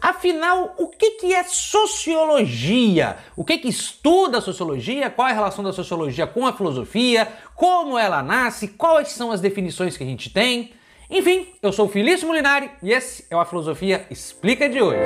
Afinal, o que, que é sociologia? O que, que estuda a sociologia? Qual é a relação da sociologia com a filosofia? Como ela nasce? Quais são as definições que a gente tem? Enfim, eu sou o Felício Molinari e esse é o A Filosofia Explica de hoje.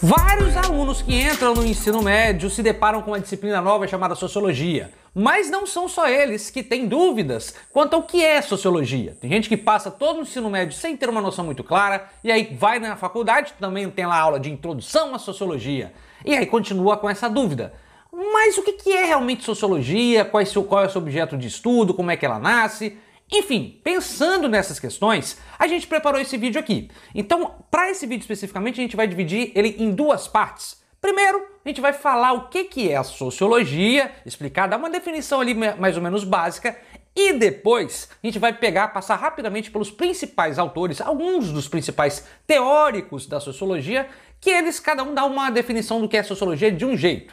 Vários alunos que entram no ensino médio se deparam com uma disciplina nova chamada sociologia. Mas não são só eles que têm dúvidas quanto ao que é sociologia. Tem gente que passa todo o ensino médio sem ter uma noção muito clara, e aí vai na faculdade, também tem lá aula de introdução à sociologia, e aí continua com essa dúvida. Mas o que é realmente sociologia? Qual é o qual é seu objeto de estudo? Como é que ela nasce? Enfim, pensando nessas questões, a gente preparou esse vídeo aqui. Então, para esse vídeo especificamente, a gente vai dividir ele em duas partes. Primeiro, a gente vai falar o que, que é a sociologia, explicar, dar uma definição ali mais ou menos básica, e depois a gente vai pegar, passar rapidamente pelos principais autores, alguns dos principais teóricos da sociologia, que eles cada um dá uma definição do que é sociologia de um jeito.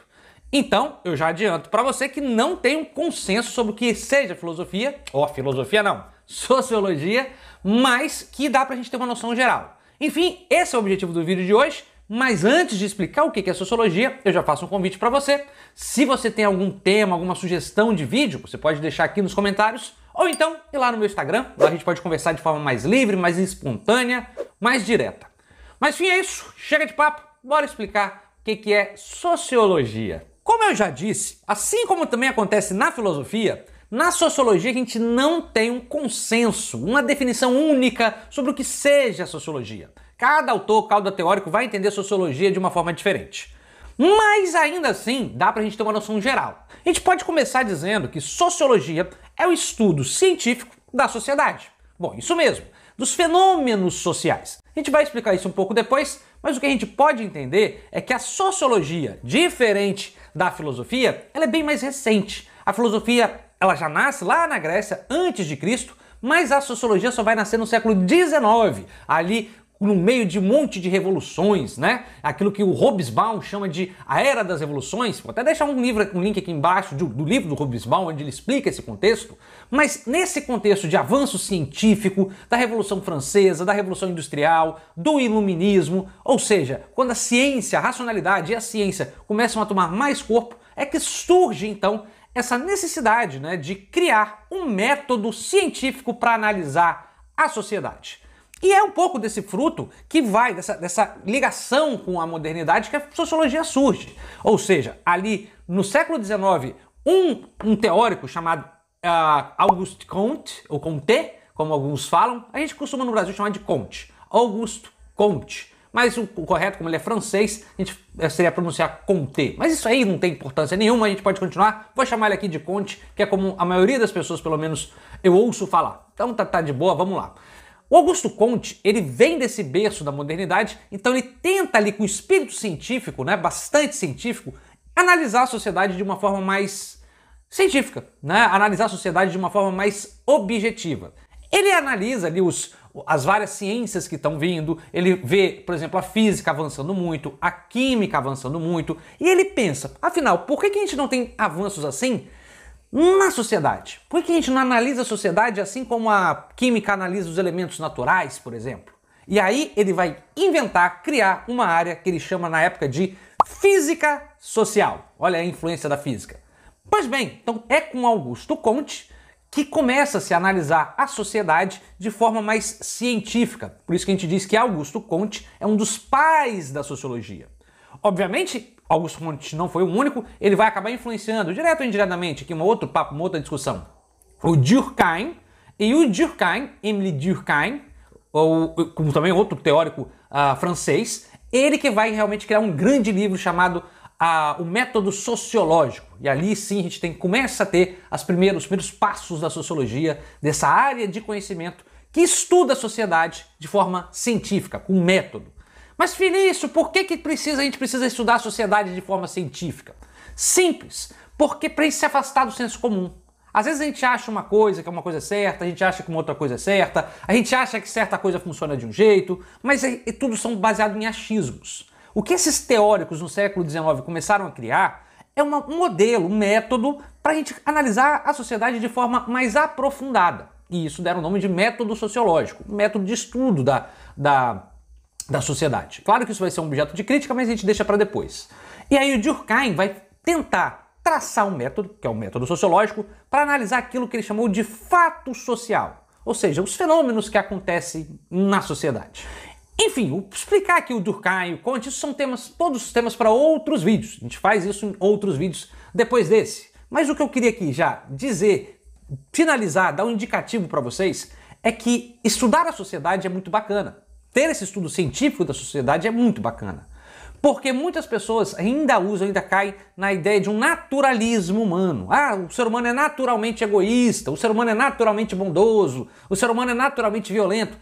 Então, eu já adianto para você que não tem um consenso sobre o que seja filosofia, ou filosofia não, sociologia, mas que dá para a gente ter uma noção geral. Enfim, esse é o objetivo do vídeo de hoje. Mas antes de explicar o que é sociologia, eu já faço um convite para você. Se você tem algum tema, alguma sugestão de vídeo, você pode deixar aqui nos comentários ou então ir lá no meu Instagram, lá a gente pode conversar de forma mais livre, mais espontânea, mais direta. Mas enfim, é isso. Chega de papo, bora explicar o que é sociologia. Como eu já disse, assim como também acontece na filosofia, na sociologia a gente não tem um consenso, uma definição única sobre o que seja a sociologia. Cada autor, cada teórico vai entender sociologia de uma forma diferente. Mas ainda assim, dá pra gente ter uma noção geral. A gente pode começar dizendo que sociologia é o estudo científico da sociedade. Bom, isso mesmo, dos fenômenos sociais. A gente vai explicar isso um pouco depois, mas o que a gente pode entender é que a sociologia, diferente da filosofia, ela é bem mais recente. A filosofia, ela já nasce lá na Grécia antes de Cristo, mas a sociologia só vai nascer no século XIX, ali no meio de um monte de revoluções, né? Aquilo que o Hobsbawm chama de a era das revoluções. Vou até deixar um livro, um link aqui embaixo do, do livro do Hobsbawm onde ele explica esse contexto. Mas nesse contexto de avanço científico, da Revolução Francesa, da Revolução Industrial, do Iluminismo, ou seja, quando a ciência, a racionalidade e a ciência começam a tomar mais corpo, é que surge então essa necessidade, né, de criar um método científico para analisar a sociedade. E é um pouco desse fruto que vai, dessa, dessa ligação com a modernidade que a sociologia surge. Ou seja, ali no século XIX, um, um teórico chamado uh, Auguste Comte, ou Comte, como alguns falam, a gente costuma no Brasil chamar de Comte, Auguste Comte. Mas o, o correto, como ele é francês, a gente eh, seria pronunciar Comte. Mas isso aí não tem importância nenhuma, a gente pode continuar. Vou chamar ele aqui de Comte, que é como a maioria das pessoas, pelo menos, eu ouço falar. Então tá, tá de boa, vamos lá. O Augusto Conte, ele vem desse berço da modernidade, então ele tenta ali com o espírito científico, né, bastante científico, analisar a sociedade de uma forma mais científica, né? Analisar a sociedade de uma forma mais objetiva. Ele analisa ali os, as várias ciências que estão vindo, ele vê, por exemplo, a física avançando muito, a química avançando muito, e ele pensa, afinal, por que, que a gente não tem avanços assim na sociedade. Por que a gente não analisa a sociedade assim como a química analisa os elementos naturais, por exemplo? E aí ele vai inventar, criar uma área que ele chama na época de física social. Olha a influência da física. Pois bem, então é com Augusto Comte que começa-se a analisar a sociedade de forma mais científica. Por isso que a gente diz que Augusto Comte é um dos pais da sociologia. Obviamente, Augusto Montes não foi o único, ele vai acabar influenciando, direto ou indiretamente, aqui um outro papo, uma outra discussão, o Durkheim, e o Durkheim, Emile Durkheim, ou, como também outro teórico uh, francês, ele que vai realmente criar um grande livro chamado uh, O Método Sociológico. E ali sim a gente tem, começa a ter as primeiros, os primeiros passos da sociologia, dessa área de conhecimento que estuda a sociedade de forma científica, com método. Mas Felício, por que, que precisa, a gente precisa estudar a sociedade de forma científica? Simples, porque para se afastar do senso comum. Às vezes a gente acha uma coisa que é uma coisa certa, a gente acha que uma outra coisa é certa, a gente acha que certa coisa funciona de um jeito, mas é, é tudo são baseados em achismos. O que esses teóricos no século XIX começaram a criar é uma, um modelo, um método para a gente analisar a sociedade de forma mais aprofundada. E isso deram o nome de método sociológico, método de estudo da, da da sociedade. Claro que isso vai ser um objeto de crítica, mas a gente deixa para depois. E aí o Durkheim vai tentar traçar um método, que é um método sociológico, para analisar aquilo que ele chamou de fato social, ou seja, os fenômenos que acontecem na sociedade. Enfim, explicar aqui o Durkheim, o Kant, isso são temas, todos temas para outros vídeos. A gente faz isso em outros vídeos depois desse. Mas o que eu queria aqui já dizer, finalizar, dar um indicativo para vocês, é que estudar a sociedade é muito bacana ter esse estudo científico da sociedade é muito bacana. Porque muitas pessoas ainda usam, ainda caem na ideia de um naturalismo humano. Ah, o ser humano é naturalmente egoísta, o ser humano é naturalmente bondoso, o ser humano é naturalmente violento.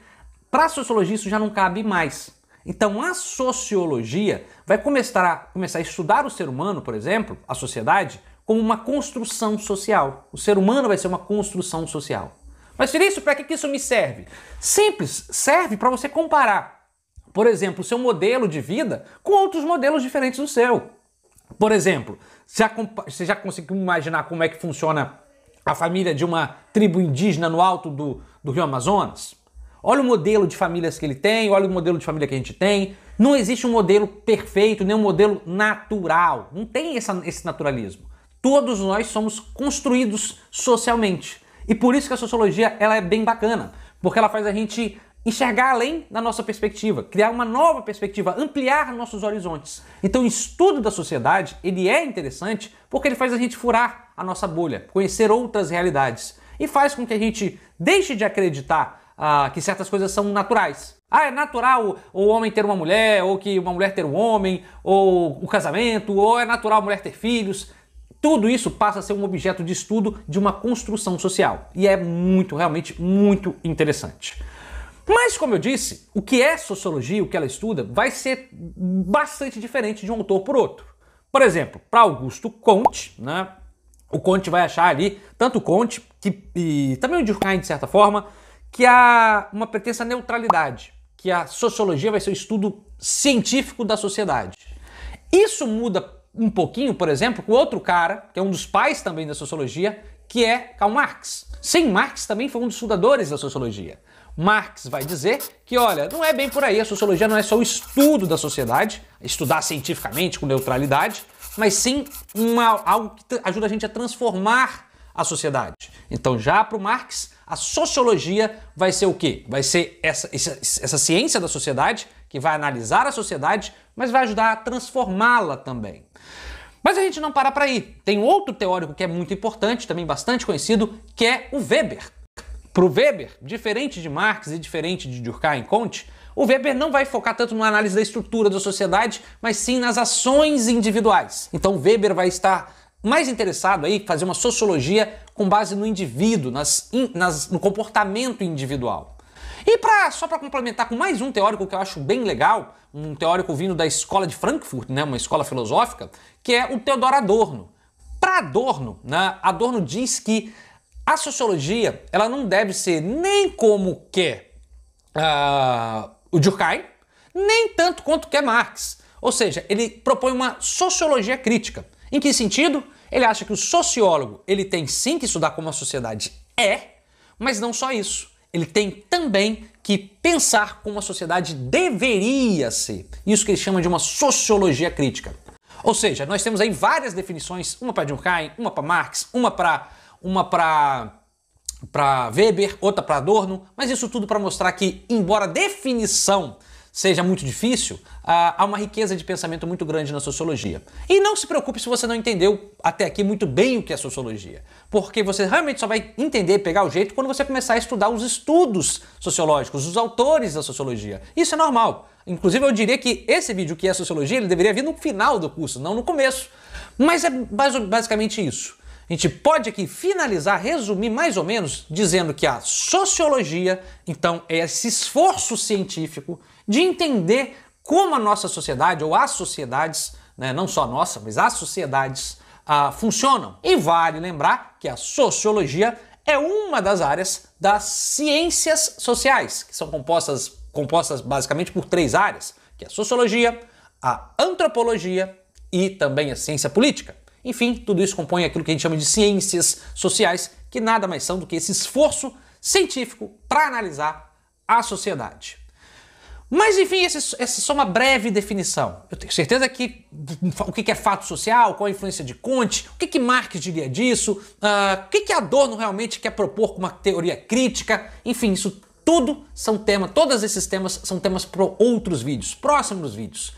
Para a sociologia isso já não cabe mais. Então a sociologia vai começar a, começar a estudar o ser humano, por exemplo, a sociedade, como uma construção social. O ser humano vai ser uma construção social. Mas, isso, para que, que isso me serve? Simples, serve para você comparar, por exemplo, o seu modelo de vida com outros modelos diferentes do seu. Por exemplo, você já conseguiu imaginar como é que funciona a família de uma tribo indígena no alto do, do rio Amazonas? Olha o modelo de famílias que ele tem, olha o modelo de família que a gente tem. Não existe um modelo perfeito, nem um modelo natural. Não tem essa, esse naturalismo. Todos nós somos construídos socialmente. E por isso que a sociologia ela é bem bacana, porque ela faz a gente enxergar além da nossa perspectiva, criar uma nova perspectiva, ampliar nossos horizontes. Então, o estudo da sociedade, ele é interessante porque ele faz a gente furar a nossa bolha, conhecer outras realidades e faz com que a gente deixe de acreditar ah, que certas coisas são naturais. Ah, é natural o homem ter uma mulher, ou que uma mulher ter um homem, ou o casamento, ou é natural a mulher ter filhos. Tudo isso passa a ser um objeto de estudo de uma construção social e é muito, realmente muito interessante. Mas, como eu disse, o que é sociologia, o que ela estuda, vai ser bastante diferente de um autor por outro. Por exemplo, para Augusto Conte, né, o Conte vai achar ali, tanto o Conte, que, e também o Durkheim, de certa forma, que há uma pretensa neutralidade, que a sociologia vai ser o estudo científico da sociedade. Isso muda um pouquinho, por exemplo, com outro cara, que é um dos pais também da sociologia, que é Karl Marx. Sim, Marx também foi um dos fundadores da sociologia. Marx vai dizer que, olha, não é bem por aí, a sociologia não é só o estudo da sociedade, estudar cientificamente com neutralidade, mas sim uma, algo que ajuda a gente a transformar a sociedade. Então, já para o Marx, a sociologia vai ser o quê? Vai ser essa, essa, essa ciência da sociedade que vai analisar a sociedade mas vai ajudar a transformá-la também. Mas a gente não para para aí. Tem outro teórico que é muito importante, também bastante conhecido, que é o Weber. Para o Weber, diferente de Marx e diferente de Durkheim e Conte, o Weber não vai focar tanto na análise da estrutura da sociedade, mas sim nas ações individuais. Então Weber vai estar mais interessado aí fazer uma sociologia com base no indivíduo, nas, nas, no comportamento individual. E para só para complementar com mais um teórico que eu acho bem legal, um teórico vindo da escola de Frankfurt, né, uma escola filosófica, que é o Theodor Adorno. Para Adorno, né, Adorno diz que a sociologia ela não deve ser nem como quer uh, ah, o Durkheim, nem tanto quanto quer Marx. Ou seja, ele propõe uma sociologia crítica. Em que sentido? Ele acha que o sociólogo ele tem sim que estudar como a sociedade é, mas não só isso ele tem também que pensar como a sociedade deveria ser. Isso que ele chama de uma sociologia crítica. Ou seja, nós temos aí várias definições, uma para Durkheim, uma para Marx, uma para uma para para Weber, outra para Adorno, mas isso tudo para mostrar que embora a definição seja muito difícil, ah, há uma riqueza de pensamento muito grande na sociologia. E não se preocupe se você não entendeu até aqui muito bem o que é sociologia, porque você realmente só vai entender, pegar o jeito, quando você começar a estudar os estudos sociológicos, os autores da sociologia. Isso é normal. Inclusive, eu diria que esse vídeo, que é sociologia, ele deveria vir no final do curso, não no começo. Mas é basicamente isso. A gente pode aqui finalizar, resumir mais ou menos, dizendo que a sociologia, então, é esse esforço científico de entender como a nossa sociedade, ou as sociedades, né, não só a nossa, mas as sociedades ah, funcionam. E vale lembrar que a sociologia é uma das áreas das ciências sociais, que são compostas, compostas basicamente por três áreas, que é a sociologia, a antropologia e também a ciência política. Enfim, tudo isso compõe aquilo que a gente chama de ciências sociais, que nada mais são do que esse esforço científico para analisar a sociedade. Mas enfim, essa essa só uma breve definição. Eu tenho certeza que o que é fato social, qual a influência de Conte, o que, que Marx diria disso, uh, o que, que Adorno realmente quer propor com uma teoria crítica, enfim, isso tudo são temas, todos esses temas são temas para outros vídeos, próximos vídeos.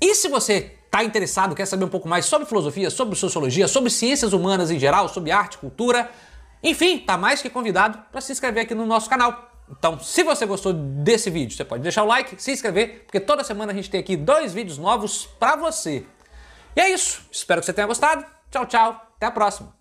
E se você está interessado, quer saber um pouco mais sobre filosofia, sobre sociologia, sobre ciências humanas em geral, sobre arte, cultura, enfim, tá mais que convidado para se inscrever aqui no nosso canal. Então, se você gostou desse vídeo, você pode deixar o like, se inscrever, porque toda semana a gente tem aqui dois vídeos novos para você. E é isso. Espero que você tenha gostado. Tchau, tchau. Até a próxima.